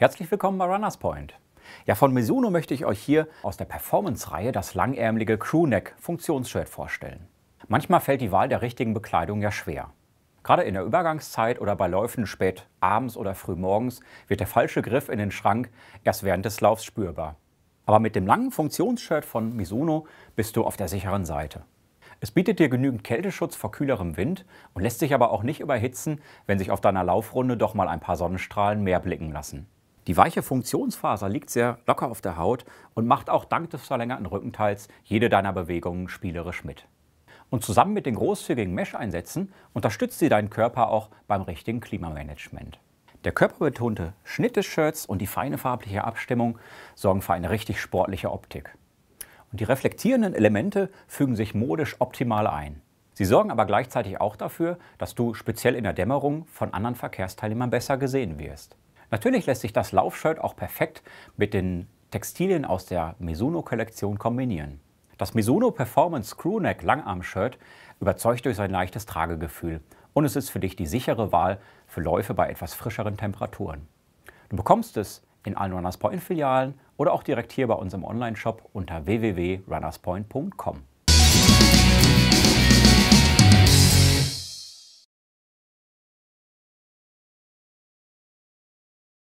Herzlich willkommen bei Runners Point. Ja, von Mizuno möchte ich euch hier aus der Performance-Reihe das langärmelige Crewneck Funktionsshirt vorstellen. Manchmal fällt die Wahl der richtigen Bekleidung ja schwer. Gerade in der Übergangszeit oder bei Läufen spät abends oder früh morgens wird der falsche Griff in den Schrank erst während des Laufs spürbar. Aber mit dem langen Funktionsshirt von Mizuno bist du auf der sicheren Seite. Es bietet dir genügend Kälteschutz vor kühlerem Wind und lässt sich aber auch nicht überhitzen, wenn sich auf deiner Laufrunde doch mal ein paar Sonnenstrahlen mehr blicken lassen. Die weiche Funktionsfaser liegt sehr locker auf der Haut und macht auch dank des verlängerten Rückenteils jede deiner Bewegungen spielerisch mit. Und zusammen mit den großzügigen Mesh-Einsätzen unterstützt sie deinen Körper auch beim richtigen Klimamanagement. Der körperbetonte Schnitt des Shirts und die feine farbliche Abstimmung sorgen für eine richtig sportliche Optik. Und die reflektierenden Elemente fügen sich modisch optimal ein. Sie sorgen aber gleichzeitig auch dafür, dass du speziell in der Dämmerung von anderen Verkehrsteilnehmern besser gesehen wirst. Natürlich lässt sich das Laufshirt auch perfekt mit den Textilien aus der Mizuno-Kollektion kombinieren. Das Mizuno Performance Crewneck Langarm-Shirt überzeugt durch sein leichtes Tragegefühl und es ist für dich die sichere Wahl für Läufe bei etwas frischeren Temperaturen. Du bekommst es in allen Runners Point Filialen oder auch direkt hier bei unserem Online-Shop unter www.runnerspoint.com.